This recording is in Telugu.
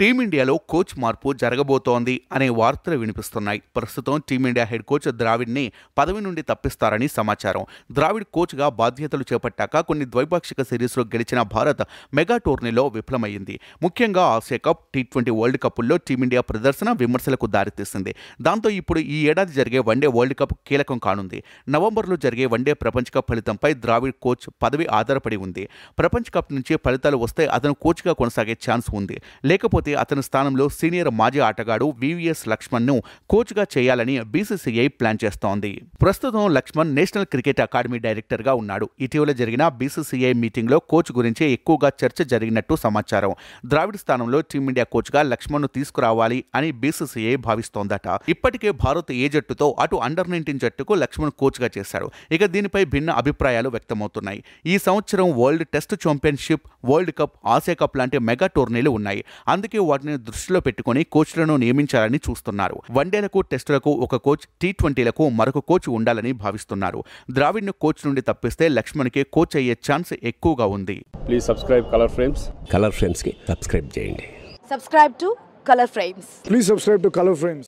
టీమిండియాలో కోచ్ మార్పు జరగబోతోంది అనే వార్తలు వినిపిస్తున్నాయి ప్రస్తుతం టీమిండియా హెడ్ కోచ్ ద్రావిడ్ని పదవి నుండి తప్పిస్తారని సమాచారం ద్రావిడ్ కోచ్గా బాధ్యతలు చేపట్టాక కొన్ని ద్వైపాక్షిక సిరీస్లో గెలిచిన భారత్ మెగా టోర్నీలో విఫలమైంది ముఖ్యంగా Asia cup T twenty world కప్పుల్లో టీమిండియా ప్రదర్శన విమర్శలకు దారితీసింది దాంతో ఇప్పుడు ఈ ఏడాది జరిగే వన్డే వరల్డ్ కప్ కీలకం కానుంది నవంబర్లో జరిగే వన్డే ప్రపంచ కప్ ఫలితంపై ద్రావిడ్ కోచ్ పదవి ఆధారపడి ఉంది ప్రపంచ కప్ నుంచి ఫలితాలు వస్తే అతను కోచ్గా కొనసాగే ఛాన్స్ ఉంది లేకపోతే అయితే అతని స్థానంలో సీనియర్ మాజీ ఆటగాడు వివిఎస్ లక్ష్మణ్ కోచ్ కోచ్గా చేయాలని బీసీసీఐ ప్లాన్ చేస్తోంది ప్రస్తుతం లక్ష్మణ్ నేషనల్ క్రికెట్ అకాడమీ డైరెక్టర్గా ఉన్నాడు ఇటీవల జరిగిన బీసీసీఐ మీటింగ్ లో కోచ్ గురించి ఎక్కువగా చర్చ జరిగినట్టు సమాచారం ద్రావిడ్ స్థానంలో టీమిండియా కోచ్ గా లక్ష్మణ్ ను తీసుకురావాలి అని బీసీసీఐ భావిస్తోందట ఇప్పటికే భారత్ ఏ జట్టుతో అటు అండర్ నైన్టీన్ జట్టుకు లక్ష్మణ్ కోచ్గా చేశాడు ఇక దీనిపై భిన్న అభిప్రాయాలు వ్యక్తమవుతున్నాయి ఈ సంవత్సరం world test championship world cup Asia cup లాంటి మెగా టోర్నీలు ఉన్నాయి అందుకే వాటిని దృష్టిలో పెట్టుకుని కోచ్లను నియమించాలని చూస్తున్నారు వన్డేలకు టెస్టులకు ఒక కోచ్ టీ ట్వంటీలకు మరొక కోచ్ ఉండాలని భావిస్తున్నారు ద్రావిడ్ను కోచ్ నుండి తప్పిస్తే లక్ష్మణ్కి కోచ్ అయ్యే ఛాన్స్ ఎక్కువగా ఉంది please subscribe colour frames colour frames కి సబ్స్క్రైబ్ చేయండి subscribe to colour frames please subscribe to colour frames